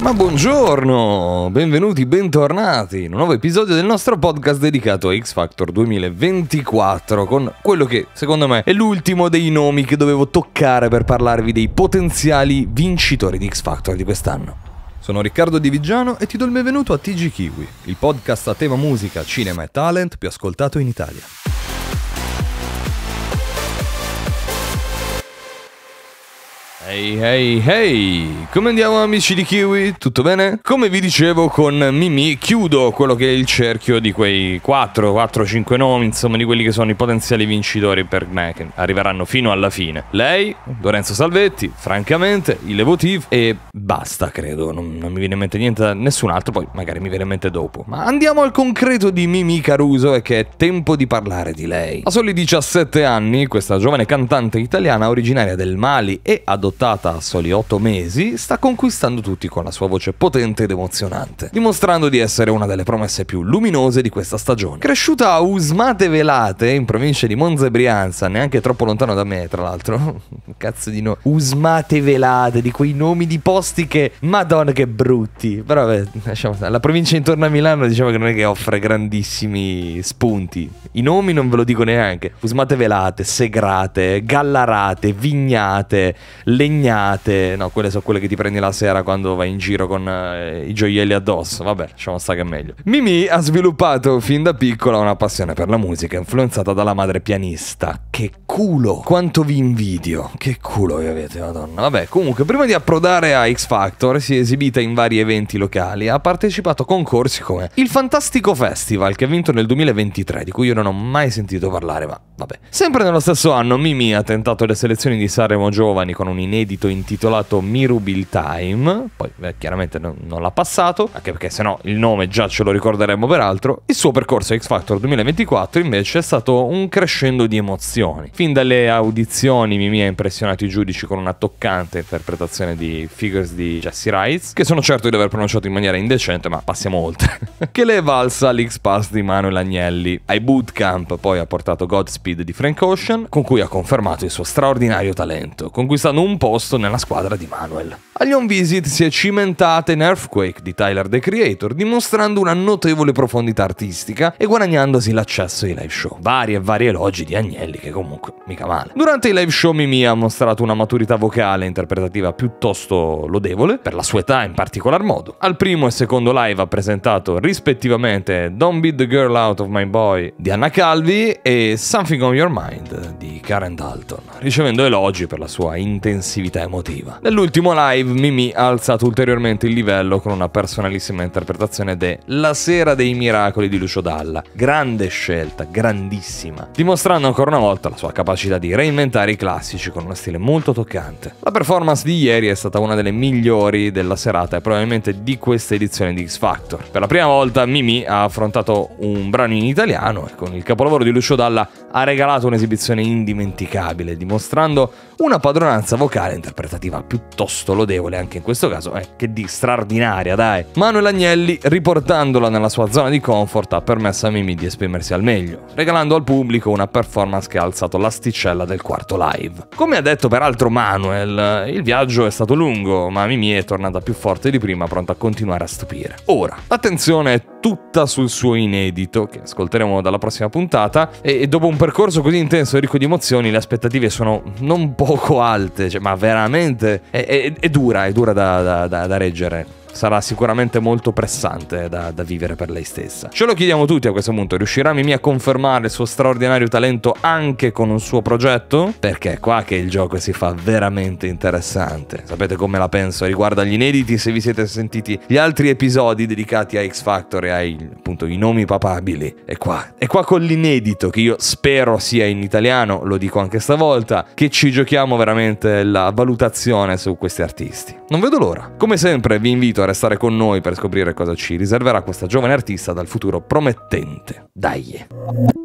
Ma buongiorno, benvenuti, bentornati in un nuovo episodio del nostro podcast dedicato a X Factor 2024 con quello che secondo me è l'ultimo dei nomi che dovevo toccare per parlarvi dei potenziali vincitori di X Factor di quest'anno. Sono Riccardo Di Vigiano e ti do il benvenuto a TG Kiwi, il podcast a tema musica, cinema e talent più ascoltato in Italia. Ehi ehi ehi, come andiamo amici di Kiwi? Tutto bene? Come vi dicevo con Mimi chiudo quello che è il cerchio di quei 4, 4, 5 nomi, insomma di quelli che sono i potenziali vincitori per me che arriveranno fino alla fine. Lei, Lorenzo Salvetti, francamente, il Levotiv e basta credo, non, non mi viene in mente niente da nessun altro, poi magari mi viene in mente dopo. Ma andiamo al concreto di Mimi Caruso e che è tempo di parlare di lei. A soli 17 anni questa giovane cantante italiana originaria del Mali e adottata adottata a soli 8 mesi, sta conquistando tutti con la sua voce potente ed emozionante, dimostrando di essere una delle promesse più luminose di questa stagione. Cresciuta a Usmate Velate, in provincia di Monza e Brianza, neanche troppo lontano da me tra l'altro, cazzo di no, Usmate Velate, di quei nomi di posti che, madonna che brutti, però vabbè, lasciamo stare, la provincia intorno a Milano diciamo che non è che offre grandissimi spunti, i nomi non ve lo dico neanche, Usmate Velate, Segrate, Gallarate, Vignate, Le impegnate, no, quelle sono quelle che ti prendi la sera quando vai in giro con eh, i gioielli addosso. Vabbè, lasciamo stare che è meglio. Mimi ha sviluppato fin da piccola una passione per la musica, influenzata dalla madre pianista. Che culo! Quanto vi invidio! Che culo che avete, madonna. Vabbè, comunque, prima di approdare a X Factor, si è esibita in vari eventi locali. Ha partecipato a concorsi come il Fantastico Festival, che ha vinto nel 2023, di cui io non ho mai sentito parlare, ma vabbè. Sempre nello stesso anno, Mimi ha tentato le selezioni di Sanremo Giovani con un inedito inedito intitolato Mirubil Time, poi beh, chiaramente non, non l'ha passato, anche perché se no il nome già ce lo ricorderemmo peraltro. Il suo percorso X Factor 2024 invece è stato un crescendo di emozioni. Fin dalle audizioni Mimi ha impressionato i giudici con una toccante interpretazione di Figures di Jesse Rice, che sono certo di aver pronunciato in maniera indecente, ma passiamo oltre, che le è valsa l'X Pass di Manuel Agnelli. Ai bootcamp poi ha portato Godspeed di Frank Ocean, con cui ha confermato il suo straordinario talento, conquistando un po' posto nella squadra di Manuel. Agli on visit si è cimentata in Earthquake di Tyler the Creator, dimostrando una notevole profondità artistica e guadagnandosi l'accesso ai live show. Vari e vari elogi di Agnelli, che comunque mica male. Durante i live show Mimi ha mostrato una maturità vocale e interpretativa piuttosto lodevole, per la sua età in particolar modo. Al primo e secondo live ha presentato rispettivamente Don't Beat the Girl Out of My Boy di Anna Calvi e Something on Your Mind di Karen Dalton, ricevendo elogi per la sua intensità aggressività emotiva. Nell'ultimo live Mimi ha alzato ulteriormente il livello con una personalissima interpretazione de La sera dei miracoli di Lucio Dalla. Grande scelta, grandissima, dimostrando ancora una volta la sua capacità di reinventare i classici con uno stile molto toccante. La performance di ieri è stata una delle migliori della serata e probabilmente di questa edizione di X Factor. Per la prima volta Mimi ha affrontato un brano in italiano e con il capolavoro di Lucio Dalla ha regalato un'esibizione indimenticabile, dimostrando una padronanza vocale musicale, interpretativa piuttosto lodevole anche in questo caso, eh, che di straordinaria, dai. Manuel Agnelli, riportandola nella sua zona di comfort, ha permesso a Mimi di esprimersi al meglio, regalando al pubblico una performance che ha alzato l'asticella del quarto live. Come ha detto peraltro Manuel, il viaggio è stato lungo, ma Mimi è tornata più forte di prima, pronta a continuare a stupire. Ora, attenzione è tutta sul suo inedito, che ascolteremo dalla prossima puntata, e dopo un percorso così intenso e ricco di emozioni le aspettative sono non poco alte, cioè, ma veramente è, è, è, dura, è dura da, da, da, da reggere sarà sicuramente molto pressante da, da vivere per lei stessa. Ce lo chiediamo tutti a questo punto, riuscirà Mimi a confermare il suo straordinario talento anche con un suo progetto? Perché è qua che il gioco si fa veramente interessante. Sapete come la penso riguardo agli inediti, se vi siete sentiti gli altri episodi dedicati a X Factor e ai appunto i nomi papabili. È qua, è qua con l'inedito che io spero sia in italiano, lo dico anche stavolta, che ci giochiamo veramente la valutazione su questi artisti. Non vedo l'ora. Come sempre vi invito a stare con noi per scoprire cosa ci riserverà questa giovane artista dal futuro promettente. Dai!